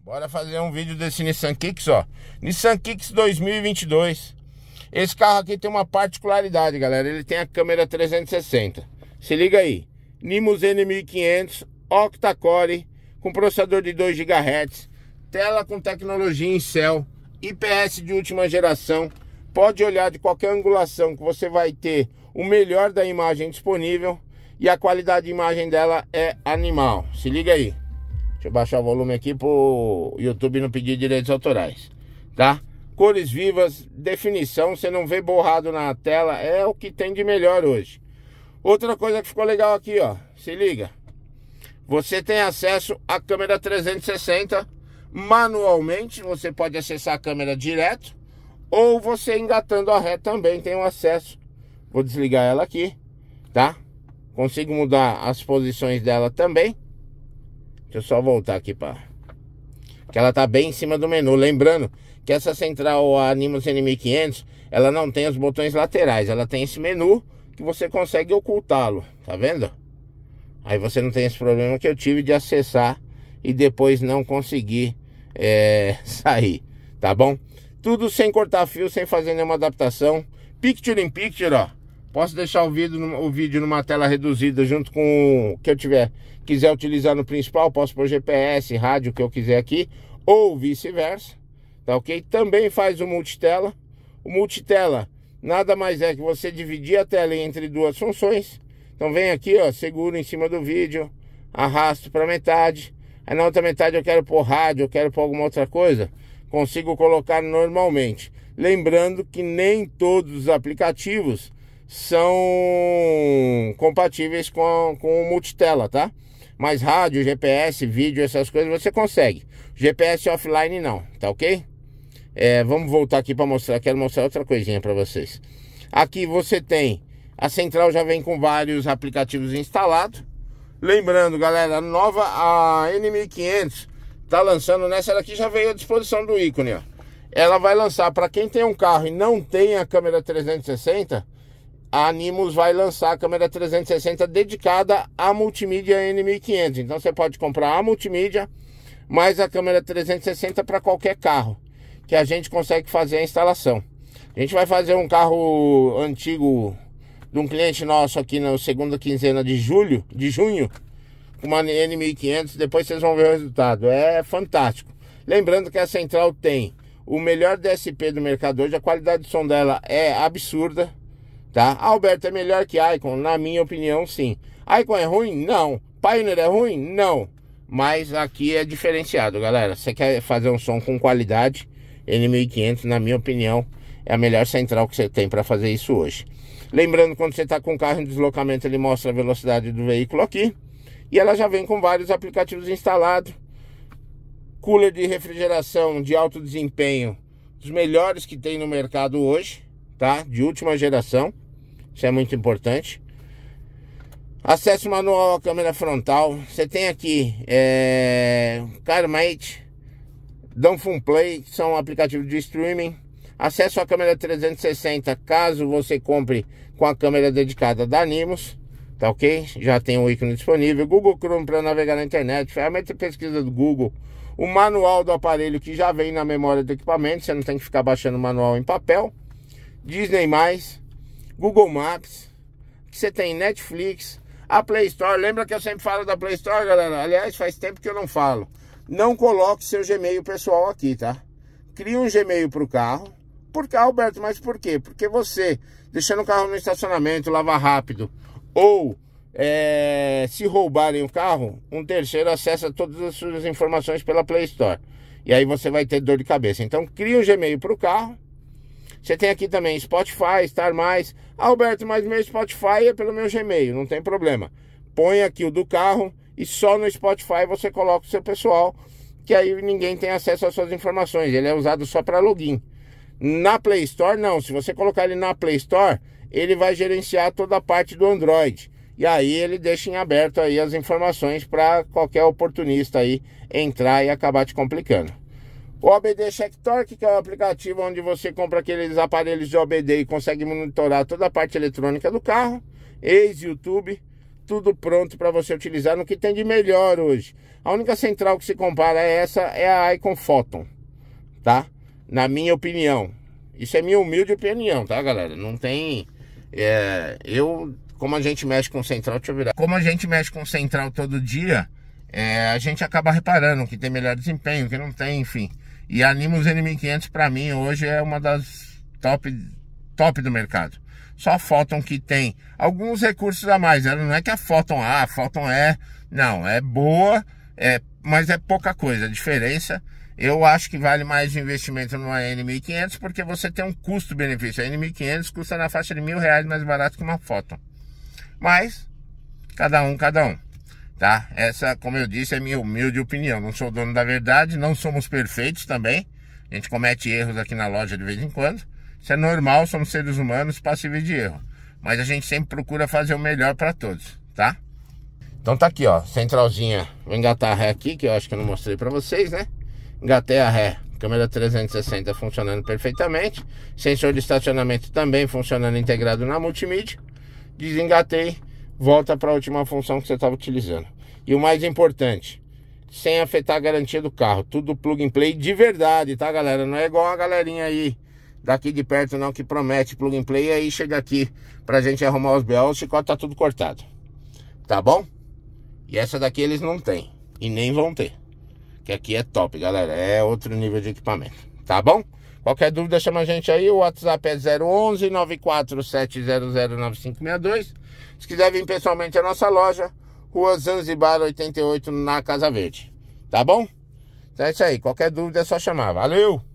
Bora fazer um vídeo desse Nissan Kicks, ó. Nissan Kicks 2022. Esse carro aqui tem uma particularidade, galera. Ele tem a câmera 360. Se liga aí. Nimus N1500, octa-core, com processador de 2 GHz, tela com tecnologia em céu, IPS de última geração. Pode olhar de qualquer angulação que você vai ter o melhor da imagem disponível e a qualidade de imagem dela é animal. Se liga aí. Deixa eu baixar o volume aqui pro YouTube não pedir direitos autorais, tá? Cores vivas, definição, você não vê borrado na tela, é o que tem de melhor hoje. Outra coisa que ficou legal aqui, ó, se liga. Você tem acesso à câmera 360 manualmente, você pode acessar a câmera direto ou você engatando a ré também tem um acesso. Vou desligar ela aqui, tá? Consigo mudar as posições dela também. Deixa eu só voltar aqui para que ela tá bem em cima do menu. Lembrando que essa central a Animus N1500, ela não tem os botões laterais, ela tem esse menu que você consegue ocultá-lo, tá vendo? Aí você não tem esse problema que eu tive de acessar e depois não conseguir é, sair, tá bom? Tudo sem cortar fio, sem fazer nenhuma adaptação, picture in picture, ó. Posso deixar o vídeo, o vídeo numa tela reduzida junto com o que eu tiver. Quiser utilizar no principal, posso por GPS, rádio, que eu quiser aqui. Ou vice-versa. Tá ok? Também faz o multitela. O multitela nada mais é que você dividir a tela entre duas funções. Então vem aqui, ó, seguro em cima do vídeo, arrasto para metade. Aí ah, na outra metade eu quero pôr rádio, eu quero pôr alguma outra coisa. Consigo colocar normalmente. Lembrando que nem todos os aplicativos são compatíveis com, com o multitela, tá? Mas rádio, GPS, vídeo, essas coisas você consegue. GPS offline não, tá ok? É, vamos voltar aqui para mostrar, quero mostrar outra coisinha para vocês. Aqui você tem, a central já vem com vários aplicativos instalados. Lembrando, galera, nova a N1500 tá lançando nessa daqui, já veio à disposição do ícone, ó. Ela vai lançar para quem tem um carro e não tem a câmera 360, a Animus vai lançar a câmera 360 dedicada à multimídia N1500. Então você pode comprar a multimídia mais a câmera 360 para qualquer carro que a gente consegue fazer a instalação. A gente vai fazer um carro antigo de um cliente nosso aqui na segunda quinzena de julho, de junho, com uma N1500, depois vocês vão ver o resultado. É fantástico. Lembrando que a central tem o melhor DSP do mercado hoje, a qualidade de som dela é absurda tá? Alberto é melhor que Icon? Na minha opinião, sim. Icon é ruim? Não. Pioneer é ruim? Não. Mas aqui é diferenciado, galera. Você quer fazer um som com qualidade? N1500, na minha opinião, é a melhor central que você tem para fazer isso hoje. Lembrando, quando você está com o carro em deslocamento, ele mostra a velocidade do veículo aqui. E ela já vem com vários aplicativos instalados. Cooler de refrigeração de alto desempenho, dos melhores que tem no mercado hoje tá? De última geração. Isso é muito importante. Acesso manual à câmera frontal. Você tem aqui é, CarMate, Danfun Play, que são aplicativos de streaming. Acesso à câmera 360, caso você compre com a câmera dedicada da Animos. Tá ok? Já tem o um ícone disponível. Google Chrome para navegar na internet. Ferramenta de pesquisa do Google. O manual do aparelho que já vem na memória do equipamento. Você não tem que ficar baixando o manual em papel. Disney+, Google Maps, que você tem Netflix, a Play Store. Lembra que eu sempre falo da Play Store, galera? Aliás, faz tempo que eu não falo. Não coloque seu Gmail pessoal aqui, tá? Cria um Gmail para o carro. Por que Alberto, mas por quê? Porque você, deixando o carro no estacionamento, lava rápido, ou é, se roubarem o carro, um terceiro acessa todas as suas informações pela Play Store. E aí você vai ter dor de cabeça. Então, cria um Gmail para o carro você tem aqui também Spotify, Star Mais. Alberto, ah, mas meu Spotify é pelo meu Gmail, não tem problema. Põe aqui o do carro e só no Spotify você coloca o seu pessoal, que aí ninguém tem acesso às suas informações. Ele é usado só para login. Na Play Store, não. Se você colocar ele na Play Store, ele vai gerenciar toda a parte do Android. E aí ele deixa em aberto aí as informações para qualquer oportunista aí entrar e acabar te complicando. O OBD Check Torque, que é o aplicativo onde você compra aqueles aparelhos de OBD e consegue monitorar toda a parte eletrônica do carro. Ex-YouTube, tudo pronto para você utilizar no que tem de melhor hoje. A única central que se compara a essa é a Icon Photon, tá? Na minha opinião. Isso é minha humilde opinião, tá, galera? Não tem... É, eu, como a gente mexe com central, deixa eu virar. Como a gente mexe com central todo dia, é, a gente acaba reparando que tem melhor desempenho, que não tem, enfim. E anima os N1500 para mim hoje é uma das top, top do mercado. Só a Photon que tem alguns recursos a mais. Ela é, não é que a Photon A, a Photon é, não, é boa, é, mas é pouca coisa. A diferença, eu acho que vale mais o investimento numa N1500 porque você tem um custo-benefício. A N1500 custa na faixa de mil reais mais barato que uma Photon. Mas, cada um, cada um tá? Essa, como eu disse, é minha humilde opinião. Não sou dono da verdade, não somos perfeitos também. A gente comete erros aqui na loja de vez em quando. Isso é normal, somos seres humanos passíveis de erro. Mas a gente sempre procura fazer o melhor para todos, tá? Então tá aqui, ó, centralzinha. Vou engatar a ré aqui, que eu acho que eu não mostrei para vocês, né? Engatei a ré. Câmera 360 funcionando perfeitamente. Sensor de estacionamento também funcionando integrado na multimídia. Desengatei volta para a última função que você estava utilizando. E o mais importante, sem afetar a garantia do carro, tudo plug and play de verdade, tá galera? Não é igual a galerinha aí daqui de perto não que promete plug and play e aí chega aqui para gente arrumar os BL, o chicote tá tudo cortado. Tá bom? E essa daqui eles não tem e nem vão ter. Que aqui é top, galera, é outro nível de equipamento. Tá bom? Qualquer dúvida, chama a gente aí. O WhatsApp é 011 947009562. Se quiser vir pessoalmente à nossa loja, Rua Zanzibar 88, na Casa Verde. Tá bom? Então é isso aí. Qualquer dúvida é só chamar. Valeu!